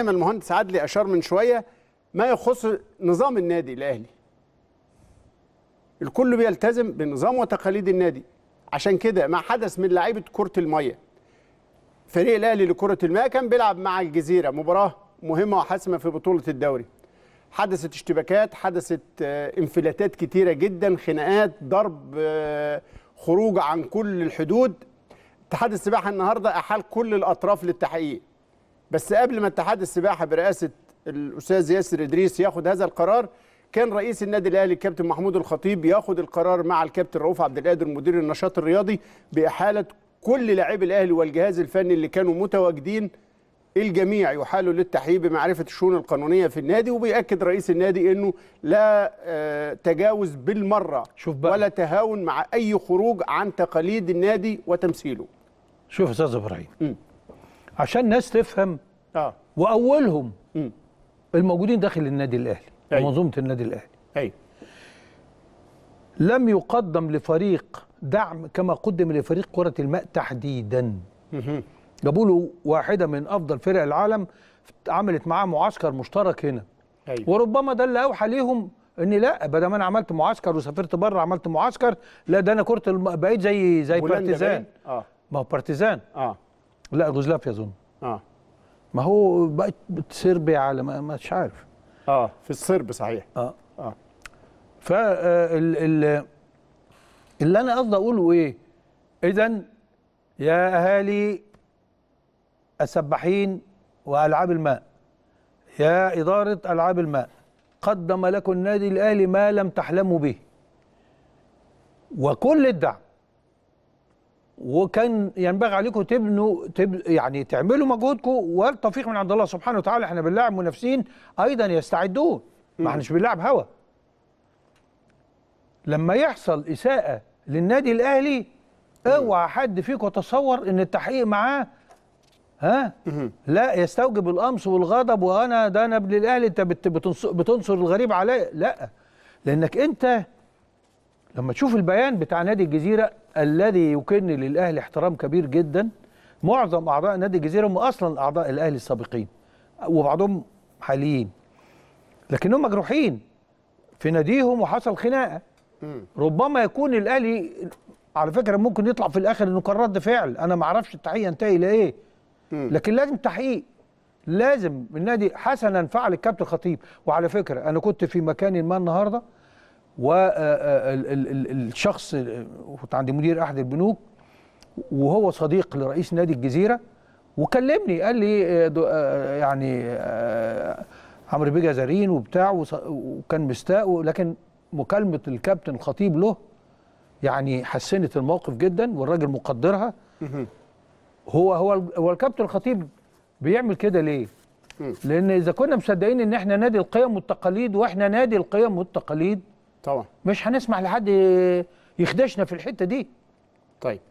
زي ما المهندس عدلي اشار من شويه ما يخص نظام النادي الاهلي الكل بيلتزم بنظام وتقاليد النادي عشان كده ما حدث من لعيبه كره الميه فريق الاهلي لكره الميه كان بيلعب مع الجزيره مباراه مهمه وحاسمه في بطوله الدوري حدثت اشتباكات حدثت آه، انفلاتات كتيره جدا خناقات ضرب آه، خروج عن كل الحدود اتحاد السباحه النهارده احال كل الاطراف للتحقيق بس قبل ما اتحاد السباحه برئاسه الاستاذ ياسر ادريس ياخد هذا القرار كان رئيس النادي الاهلي الكابتن محمود الخطيب ياخد القرار مع الكابتن رؤوف عبد القادر مدير النشاط الرياضي باحاله كل لاعبي الاهلي والجهاز الفني اللي كانوا متواجدين الجميع يحالوا للتحيي بمعرفه الشؤون القانونيه في النادي وبيأكد رئيس النادي انه لا آه، تجاوز بالمره شوف بقى. ولا تهاون مع اي خروج عن تقاليد النادي وتمثيله شوف استاذ ابراهيم عشان ناس تفهم اه واولهم م. الموجودين داخل النادي الاهلي أيوة. منظومه النادي الاهلي أيوة. لم يقدم لفريق دعم كما قدم لفريق كره الماء تحديدا جابوا له واحده من افضل فرق العالم عملت معاه معسكر مشترك هنا أيوة. وربما ده اللي اوحى ليهم ان لا بدل ما انا عملت معسكر وسافرت بره عملت معسكر لا ده انا كره الم... بقيت زي زي بارتيزان اه ما هو بارتيزان اه لا غزلاف يظن اه ما هو بقت صربيا على ما مش عارف اه في الصرب صحيح اه اه ف آه، اللي انا قصدي اقوله ايه اذا يا اهالي السباحين والعاب الماء يا اداره العاب الماء قدم لكم النادي الاهلي ما لم تحلموا به وكل الدعم وكان ينبغي عليكم تبنوا تب يعني تعملوا مجهودكم والتوفيق من عند الله سبحانه وتعالى احنا بنلاعب منافسين ايضا يستعدون ما احناش بنلاعب هوا لما يحصل اساءه للنادي الاهلي اوعى حد فيكم يتصور ان التحقيق معاه ها لا يستوجب القمص والغضب وانا ده انا ابن الاهلي انت بتنصر الغريب عليا لا لانك انت لما تشوف البيان بتاع نادي الجزيره الذي يكن للاهلي احترام كبير جدا معظم اعضاء نادي الجزيره هم اصلا اعضاء الاهلي السابقين وبعضهم حاليين لكنهم مجروحين في ناديهم وحصل خناقه ربما يكون الاهلي على فكره ممكن يطلع في الاخر انه كان رد فعل انا ما اعرفش التحقيق ينتهي الى ايه لكن لازم تحقيق لازم النادي حسنا فعل الكابتن خطيب وعلى فكره انا كنت في مكان ما النهارده والشخص آه، آه، كنت آه، عند مدير احد البنوك وهو صديق لرئيس نادي الجزيره وكلمني قال لي يعني عمرو بيه جزارين وبتاع وكان مستاء لكن مكالمه الكابتن الخطيب له يعني حسنت الموقف جدا والراجل مقدرها هو هو هو الكابتن الخطيب بيعمل كده ليه؟ لان اذا كنا مصدقين ان احنا نادي القيم والتقاليد واحنا نادي القيم والتقاليد طبعا مش هنسمح لحد يخدشنا في الحته دي طيب